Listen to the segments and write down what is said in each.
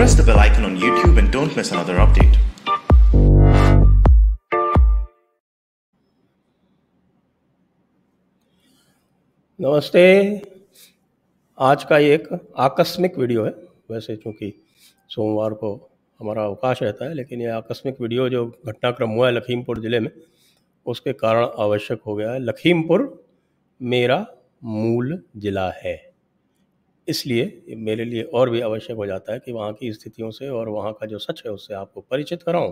press the bell icon on YouTube and don't miss another update. नमस्ते आज का एक आकस्मिक वीडियो है वैसे चूंकि सोमवार को हमारा अवकाश रहता है लेकिन यह आकस्मिक वीडियो जो घटनाक्रम हुआ है लखीमपुर ज़िले में उसके कारण आवश्यक हो गया है लखीमपुर मेरा मूल ज़िला है इसलिए मेरे लिए और भी आवश्यक हो जाता है कि वहाँ की स्थितियों से और वहाँ का जो सच है उससे आपको परिचित कराऊँ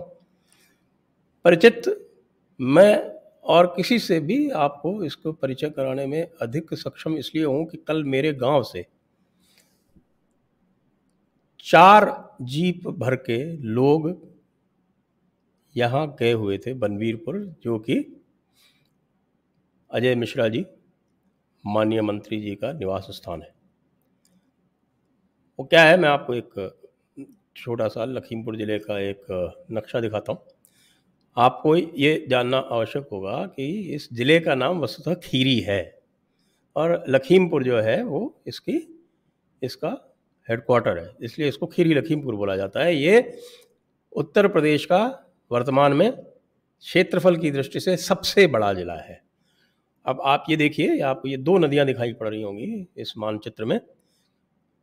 परिचित मैं और किसी से भी आपको इसको परिचय कराने में अधिक सक्षम इसलिए हूँ कि कल मेरे गांव से चार जीप भर के लोग यहाँ गए हुए थे बनवीरपुर जो कि अजय मिश्रा जी माननीय मंत्री जी का निवास स्थान है वो क्या है मैं आपको एक छोटा सा लखीमपुर ज़िले का एक नक्शा दिखाता हूँ आपको ये जानना आवश्यक होगा कि इस ज़िले का नाम वस्तुतः खीरी है और लखीमपुर जो है वो इसकी इसका हेडक्वार्टर है इसलिए इसको खीरी लखीमपुर बोला जाता है ये उत्तर प्रदेश का वर्तमान में क्षेत्रफल की दृष्टि से सबसे बड़ा ज़िला है अब आप ये देखिए आपको ये दो नदियाँ दिखाई पड़ रही होंगी इस मानचित्र में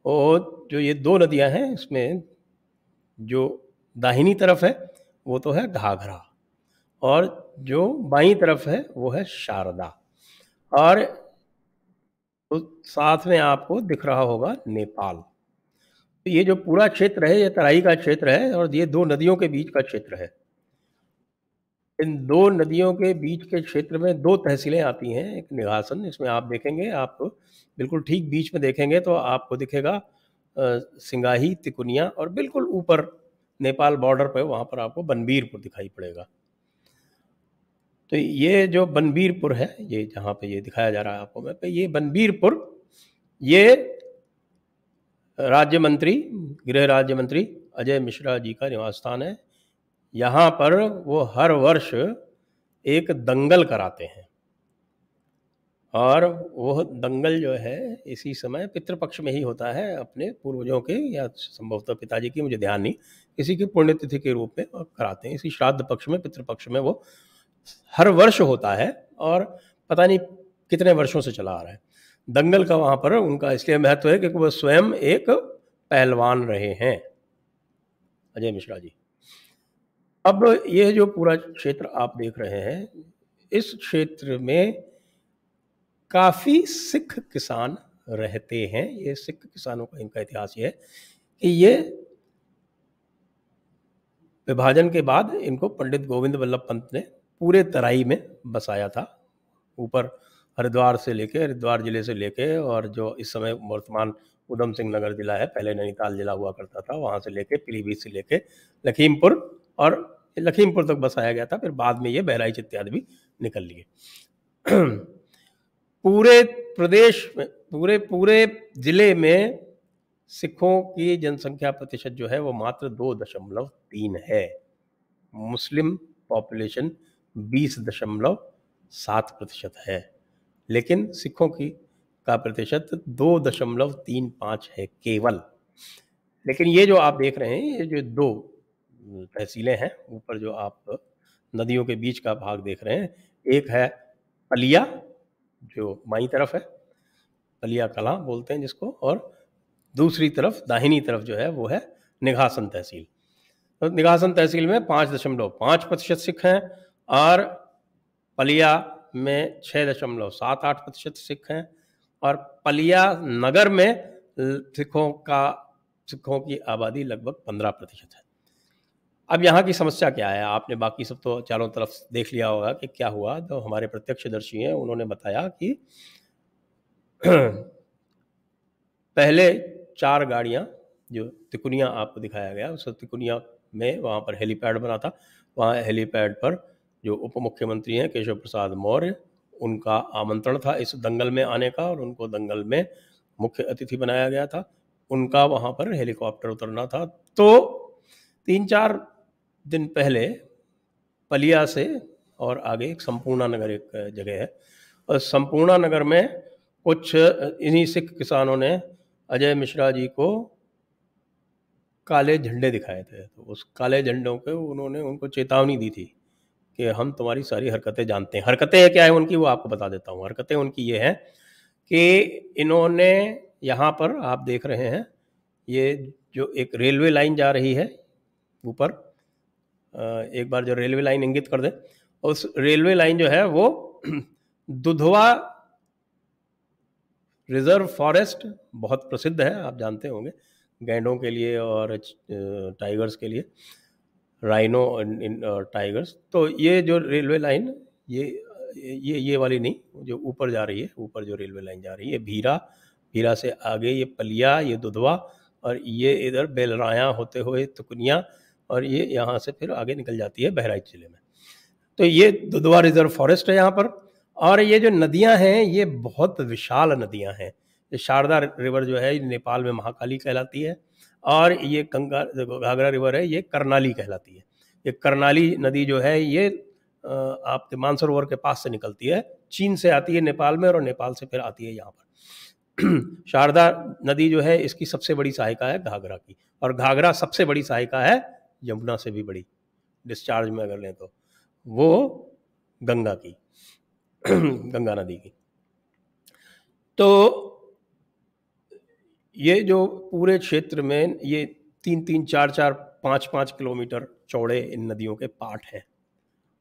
और जो ये दो नदियां हैं इसमें जो दाहिनी तरफ है वो तो है घाघरा और जो बाई तरफ है वो है शारदा और तो साथ में आपको दिख रहा होगा नेपाल तो ये जो पूरा क्षेत्र है ये तराई का क्षेत्र है और ये दो नदियों के बीच का क्षेत्र है इन दो नदियों के बीच के क्षेत्र में दो तहसीलें आती हैं एक निघासन इसमें आप देखेंगे आप बिल्कुल ठीक बीच में देखेंगे तो आपको दिखेगा सिंगाही तिकुनिया और बिल्कुल ऊपर नेपाल बॉर्डर पर वहाँ पर आपको बनबीरपुर दिखाई पड़ेगा तो ये जो बनबीरपुर है ये जहाँ पे ये दिखाया जा रहा है आपको मैं पे ये बनबीरपुर ये राज्य मंत्री गृह राज्य मंत्री अजय मिश्रा जी का निवास स्थान है यहाँ पर वो हर वर्ष एक दंगल कराते हैं और वह दंगल जो है इसी समय पितृपक्ष में ही होता है अपने पूर्वजों के या संभवतः पिताजी की मुझे ध्यान नहीं किसी की पुण्यतिथि के रूप में कराते हैं इसी श्राद्ध पक्ष में पितृपक्ष में वो हर वर्ष होता है और पता नहीं कितने वर्षों से चला आ रहा है दंगल का वहाँ पर उनका इसलिए महत्व है क्योंकि वह स्वयं एक पहलवान रहे हैं अजय मिश्रा जी अब यह जो पूरा क्षेत्र आप देख रहे हैं इस क्षेत्र में काफ़ी सिख किसान रहते हैं ये सिख किसानों का इनका इतिहास ये है कि ये विभाजन के बाद इनको पंडित गोविंद वल्लभ पंत ने पूरे तराई में बसाया था ऊपर हरिद्वार से लेके हरिद्वार जिले से लेके और जो इस समय वर्तमान उधम सिंह नगर जिला है पहले नैनीताल जिला हुआ करता था वहाँ से लेके पीलीभीत से लेके लखीमपुर और लखीमपुर तक बसाया गया था फिर बाद में ये बहराइच इत्यादि भी निकल लिए पूरे प्रदेश में पूरे पूरे जिले में सिखों की जनसंख्या प्रतिशत जो है वो मात्र दो दशमलव तीन है मुस्लिम पॉपुलेशन बीस दशमलव सात प्रतिशत है लेकिन सिखों की का प्रतिशत दो दशमलव तीन पाँच है केवल लेकिन ये जो आप देख रहे हैं ये जो दो तहसीलें हैं ऊपर जो आप नदियों के बीच का भाग देख रहे हैं एक है पलिया जो माई तरफ है पलिया कला बोलते हैं जिसको और दूसरी तरफ दाहिनी तरफ जो है वो है निघासन तहसील तो निघासन तहसील में पाँच दशमलव पाँच प्रतिशत सिख हैं और पलिया में छः दशमलव सात आठ प्रतिशत सिख हैं और पलिया नगर में सिखों का सिखों की आबादी लगभग पंद्रह प्रतिशत है अब यहाँ की समस्या क्या है आपने बाकी सब तो चारों तरफ देख लिया होगा कि क्या हुआ तो हमारे प्रत्यक्षदर्शी हैं उन्होंने बताया कि पहले चार गाड़ियाँ जो तिकुनिया आपको दिखाया गया उस तिकुनिया में वहाँ पर हेलीपैड बना था वहाँ हेलीपैड पर जो उप मुख्यमंत्री हैं केशव प्रसाद मौर्य उनका आमंत्रण था इस दंगल में आने का और उनको दंगल में मुख्य अतिथि बनाया गया था उनका वहाँ पर हेलीकॉप्टर उतरना था तो तीन चार दिन पहले पलिया से और आगे एक संपूर्णा नगर एक जगह है और संपूर्णा नगर में कुछ इन्हीं सिख किसानों ने अजय मिश्रा जी को काले झंडे दिखाए थे तो उस काले झंडों पे उन्होंने उनको चेतावनी दी थी कि हम तुम्हारी सारी हरकतें जानते हैं हरकतें क्या है उनकी वो आपको बता देता हूँ हरकतें उनकी ये हैं कि इन्होंने यहाँ पर आप देख रहे हैं ये जो एक रेलवे लाइन जा रही है ऊपर एक बार जो रेलवे लाइन इंगित कर दे उस रेलवे लाइन जो है वो दुधवा रिजर्व फॉरेस्ट बहुत प्रसिद्ध है आप जानते होंगे गैंडों के लिए और टाइगर्स के लिए राइनो टाइगर्स तो ये जो रेलवे लाइन ये ये ये वाली नहीं जो ऊपर जा रही है ऊपर जो रेलवे लाइन जा रही है भीरा भीरा से आगे ये पलिया ये दुधवा और ये इधर बेलराया होते हुए तुकनिया और ये यहाँ से फिर आगे निकल जाती है बहराइच ज़िले में तो ये दुधवा रिजर्व फॉरेस्ट है यहाँ पर और ये जो नदियाँ हैं ये बहुत विशाल नदियाँ हैं ये शारदा रिवर जो है नेपाल में महाकाली कहलाती है और ये गंगा घाघरा रिवर है ये करनाली कहलाती है ये करनाली नदी जो है ये आप मानसरोवर के पास से निकलती है चीन से आती है नेपाल में और नेपाल से फिर आती है यहाँ पर शारदा नदी जो है इसकी सबसे बड़ी सहायिका है घाघरा की और घाघरा सबसे बड़ी सहायिका है यमुना से भी बड़ी डिस्चार्ज में अगर लें तो वो गंगा की गंगा नदी की तो ये जो पूरे क्षेत्र में ये तीन तीन चार चार पाँच पाँच किलोमीटर चौड़े इन नदियों के पार्ट हैं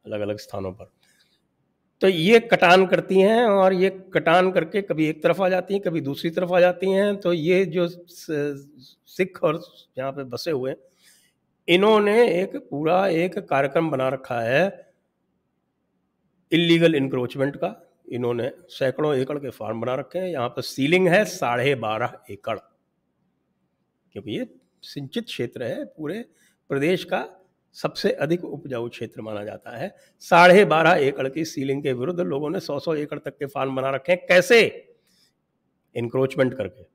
अलग अलग स्थानों पर तो ये कटान करती हैं और ये कटान करके कभी एक तरफ आ जाती हैं कभी दूसरी तरफ आ जाती हैं तो ये जो सिख और यहाँ पे बसे हुए हैं इन्होंने एक पूरा एक कार्यक्रम बना रखा है इलीगल इंक्रोचमेंट का इन्होंने सैकड़ों एकड़ के फार्म बना रखे हैं यहाँ पर सीलिंग है साढ़े बारह एकड़ क्योंकि ये सिंचित क्षेत्र है पूरे प्रदेश का सबसे अधिक उपजाऊ क्षेत्र माना जाता है साढ़े बारह एकड़ की सीलिंग के विरुद्ध लोगों ने सौ सौ एकड़ तक के फार्म बना रखे हैं कैसे इंक्रोचमेंट करके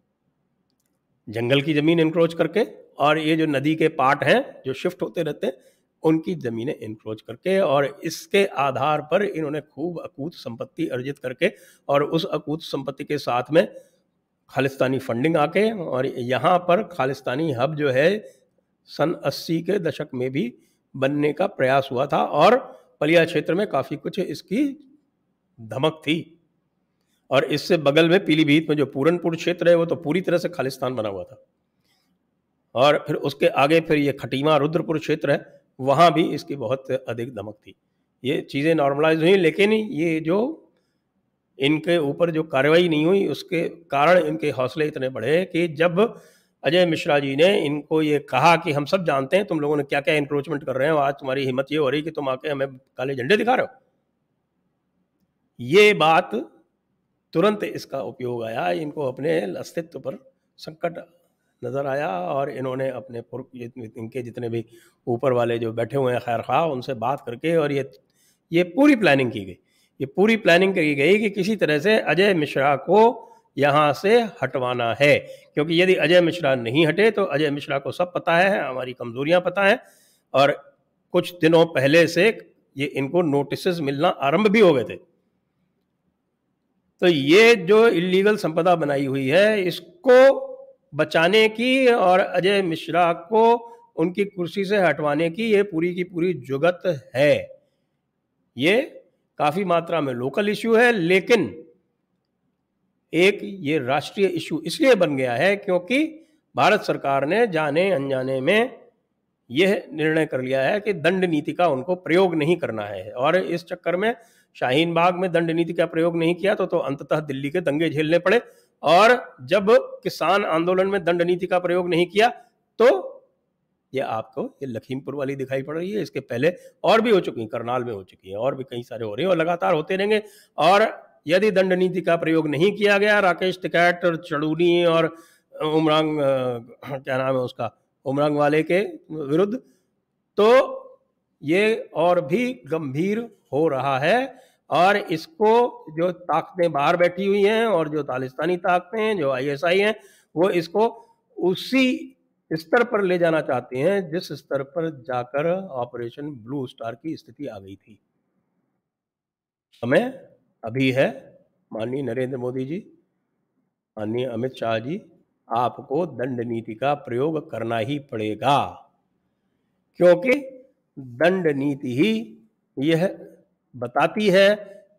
जंगल की ज़मीन इंक्रोच करके और ये जो नदी के पार्ट हैं जो शिफ्ट होते रहते हैं उनकी ज़मीनें इंक्रोच करके और इसके आधार पर इन्होंने खूब अकूत संपत्ति अर्जित करके और उस अकूत संपत्ति के साथ में खालिस्तानी फंडिंग आके और यहाँ पर खालिस्तानी हब जो है सन 80 के दशक में भी बनने का प्रयास हुआ था और पलिया क्षेत्र में काफ़ी कुछ इसकी धमक थी और इससे बगल में पीलीभीत में जो पूरनपुर क्षेत्र है वो तो पूरी तरह से खालिस्तान बना हुआ था और फिर उसके आगे फिर ये खटीमा रुद्रपुर क्षेत्र है वहाँ भी इसकी बहुत अधिक दमक थी ये चीज़ें नॉर्मलाइज हुई लेकिन ये जो इनके ऊपर जो कार्रवाई नहीं हुई उसके कारण इनके हौसले इतने बढ़े कि जब अजय मिश्रा जी ने इनको ये कहा कि हम सब जानते हैं तुम लोगों ने क्या क्या इंक्रोचमेंट कर रहे हो आज तुम्हारी हिम्मत ये हो रही कि तुम आके हमें काले झंडे दिखा रहे हो ये बात तुरंत इसका उपयोग आया इनको अपने अस्तित्व पर संकट नज़र आया और इन्होंने अपने पुर्ख इनके जितने भी ऊपर वाले जो बैठे हुए हैं खैर खा उनसे बात करके और ये ये पूरी प्लानिंग की गई ये पूरी प्लानिंग की गई कि किसी तरह से अजय मिश्रा को यहाँ से हटवाना है क्योंकि यदि अजय मिश्रा नहीं हटे तो अजय मिश्रा को सब पता है हमारी कमजोरियाँ पता हैं और कुछ दिनों पहले से ये इनको नोटिस मिलना आरंभ भी हो गए थे तो ये जो इलीगल संपदा बनाई हुई है इसको बचाने की और अजय मिश्रा को उनकी कुर्सी से हटवाने की ये पूरी की पूरी जुगत है ये काफ़ी मात्रा में लोकल इशू है लेकिन एक ये राष्ट्रीय इशू इसलिए बन गया है क्योंकि भारत सरकार ने जाने अनजाने में यह निर्णय कर लिया है कि दंड नीति का उनको प्रयोग नहीं करना है और इस चक्कर में शाहीन बाग में दंड नीति का प्रयोग नहीं किया तो, तो अंततः दिल्ली के दंगे झेलने पड़े और जब किसान आंदोलन में दंड नीति का प्रयोग नहीं किया तो ये आपको ये लखीमपुर वाली दिखाई पड़ रही है इसके पहले और भी हो चुकी हैं करनाल में हो चुकी हैं और भी कई सारे हो रहे हैं और लगातार होते रहेंगे और यदि दंड नीति का प्रयोग नहीं किया गया राकेश टिकैट और चड़ूनी और उमरांग क्या नाम है उसका उमरांग वाले के विरुद्ध तो ये और भी गंभीर हो रहा है और इसको जो ताकतें बाहर बैठी हुई हैं और जो तालिस्तानी ताकतें हैं जो आईएसआई हैं वो इसको उसी स्तर पर ले जाना चाहते हैं जिस स्तर पर जाकर ऑपरेशन ब्लू स्टार की स्थिति आ गई थी हमें अभी है माननीय नरेंद्र मोदी जी माननीय अमित शाह जी आपको दंड नीति का प्रयोग करना ही पड़ेगा क्योंकि दंड नीति ही यह बताती है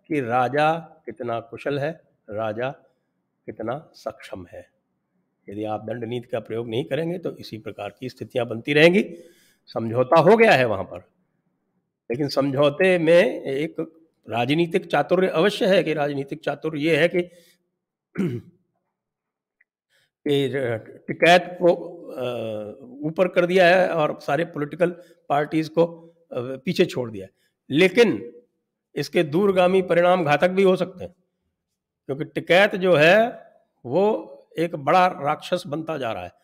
कि राजा कितना कुशल है राजा कितना सक्षम है यदि आप दंड नीति का प्रयोग नहीं करेंगे तो इसी प्रकार की स्थितियां बनती रहेंगी समझौता हो गया है वहां पर लेकिन समझौते में एक राजनीतिक चातुर्य अवश्य है कि राजनीतिक चातुर्य यह है कि, कि टिकैत को ऊपर कर दिया है और सारे पॉलिटिकल पार्टीज को पीछे छोड़ दिया है लेकिन इसके दूरगामी परिणाम घातक भी हो सकते हैं क्योंकि टिकैत जो है वो एक बड़ा राक्षस बनता जा रहा है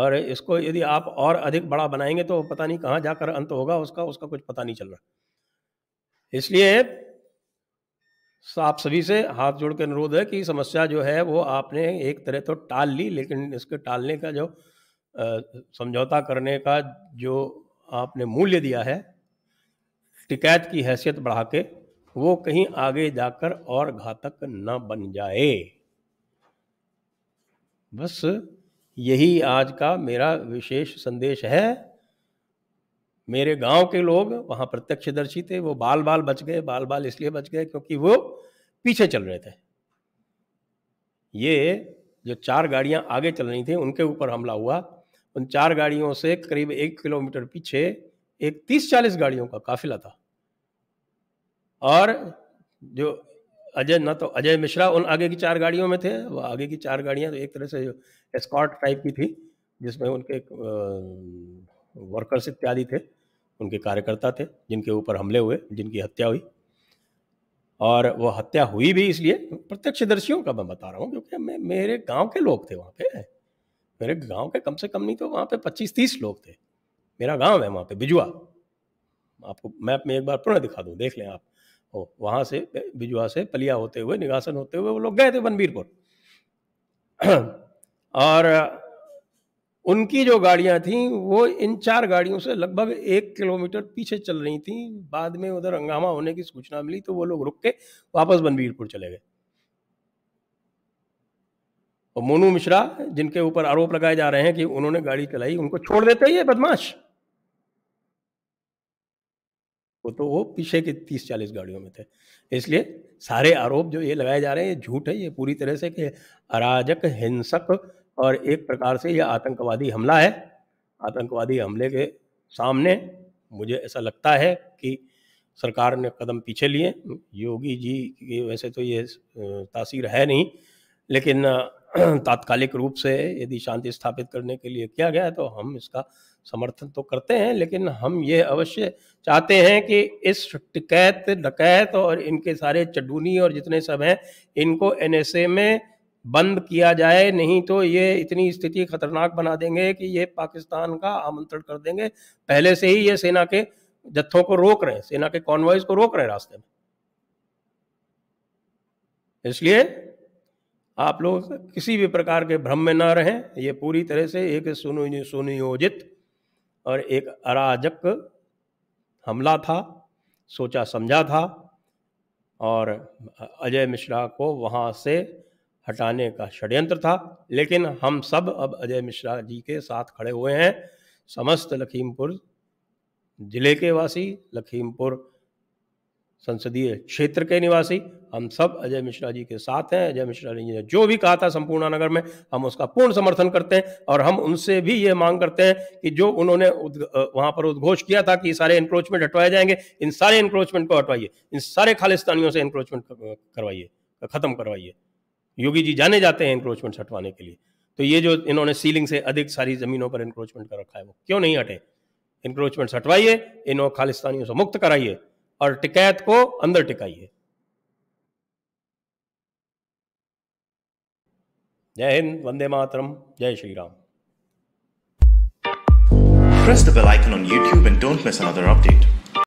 और इसको यदि आप और अधिक बड़ा बनाएंगे तो पता नहीं कहाँ जाकर अंत होगा उसका उसका कुछ पता नहीं चल रहा इसलिए आप सभी से हाथ जोड़ के अनुरोध है कि समस्या जो है वो आपने एक तरह तो टाल ली लेकिन इसके टालने का जो समझौता करने का जो आपने मूल्य दिया है टिकैत की हैसियत बढ़ा के वो कहीं आगे जाकर और घातक न बन जाए बस यही आज का मेरा विशेष संदेश है मेरे गांव के लोग वहां प्रत्यक्षदर्शी थे वो बाल बाल बच गए बाल बाल इसलिए बच गए क्योंकि वो पीछे चल रहे थे ये जो चार गाड़ियां आगे चल रही थी उनके ऊपर हमला हुआ उन चार गाड़ियों से करीब एक किलोमीटर पीछे एक तीस चालीस गाड़ियों का काफिला था और जो अजय ना तो अजय मिश्रा उन आगे की चार गाड़ियों में थे वो आगे की चार गाड़ियाँ तो एक तरह से एस्कॉर्ट टाइप की थी जिसमें उनके वर्कर्स इत्यादि थे उनके कार्यकर्ता थे जिनके ऊपर हमले हुए जिनकी हत्या हुई और वो हत्या हुई भी इसलिए प्रत्यक्षदर्शियों का मैं बता रहा हूँ क्योंकि मैं मेरे गांव के लोग थे वहाँ पे मेरे गांव के कम से कम नहीं तो वहाँ पे पच्चीस तीस लोग थे मेरा गांव है वहाँ पे बिजुआ आपको मैप में एक बार पुनः दिखा दूँ देख लें आप हो वहाँ से बिजुआ से पलिया होते हुए निगासन होते हुए वो लोग गए थे बनबीरपुर और उनकी जो गाड़ियाँ थीं वो इन चार गाड़ियों से लगभग एक किलोमीटर पीछे चल रही थीं बाद में उधर हंगामा होने की सूचना मिली तो वो लोग रुक के वापस बनबीरपुर चले गए और मोनू मिश्रा जिनके ऊपर आरोप लगाए जा रहे हैं कि उन्होंने गाड़ी चलाई उनको छोड़ देते ही बदमाश वो तो वो पीछे की तीस चालीस गाड़ियों में थे इसलिए सारे आरोप जो ये लगाए जा रहे हैं ये झूठ है ये पूरी तरह से कि अराजक हिंसक और एक प्रकार से ये आतंकवादी हमला है आतंकवादी हमले के सामने मुझे ऐसा लगता है कि सरकार ने कदम पीछे लिए योगी जी की वैसे तो ये तासीर है नहीं लेकिन तात्कालिक रूप से यदि शांति स्थापित करने के लिए किया गया है तो हम इसका समर्थन तो करते हैं लेकिन हम ये अवश्य चाहते हैं कि इस टिकैत डकैत और इनके सारे चडूनी और जितने सब हैं इनको एनएसए में बंद किया जाए नहीं तो ये इतनी स्थिति खतरनाक बना देंगे कि ये पाकिस्तान का आमंत्रण कर देंगे पहले से ही ये सेना के जत्थों को रोक रहे हैं सेना के कॉन्वॉयज को रोक रहे हैं रास्ते में इसलिए आप लोग किसी भी प्रकार के भ्रम में ना रहें ये पूरी तरह से एक सुनियोजित और एक अराजक हमला था सोचा समझा था और अजय मिश्रा को वहाँ से हटाने का षड्यंत्र था लेकिन हम सब अब अजय मिश्रा जी के साथ खड़े हुए हैं समस्त लखीमपुर ज़िले के वासी लखीमपुर संसदीय क्षेत्र के निवासी हम सब अजय मिश्रा जी के साथ हैं अजय मिश्रा जी ने जो भी कहा था संपूर्ण नगर में हम उसका पूर्ण समर्थन करते हैं और हम उनसे भी ये मांग करते हैं कि जो उन्होंने वहां वहाँ पर उद्घोष किया था कि सारे इंक्रोचमेंट हटवाए जाएंगे इन सारे इंक्रोचमेंट को हटवाइए इन सारे खालिस्तानियों से इंक्रोचमेंट करवाइए ख़त्म करवाइए योगी जी जाने जाते हैं इंक्रोचमेंट हटवाने के लिए तो ये जो इन्होंने सीलिंग से अधिक सारी ज़मीनों पर इंक्रोचमेंट कर रखा है वो क्यों नहीं हटे इंक्रोचमेंट हटवाइए इन्हों खालिस्तानियों से मुक्त कराइए और टिकैत को अंदर टिकाइए जय हिंद वंदे मातरम जय Shri Ram Press the bell icon on YouTube and don't miss another update.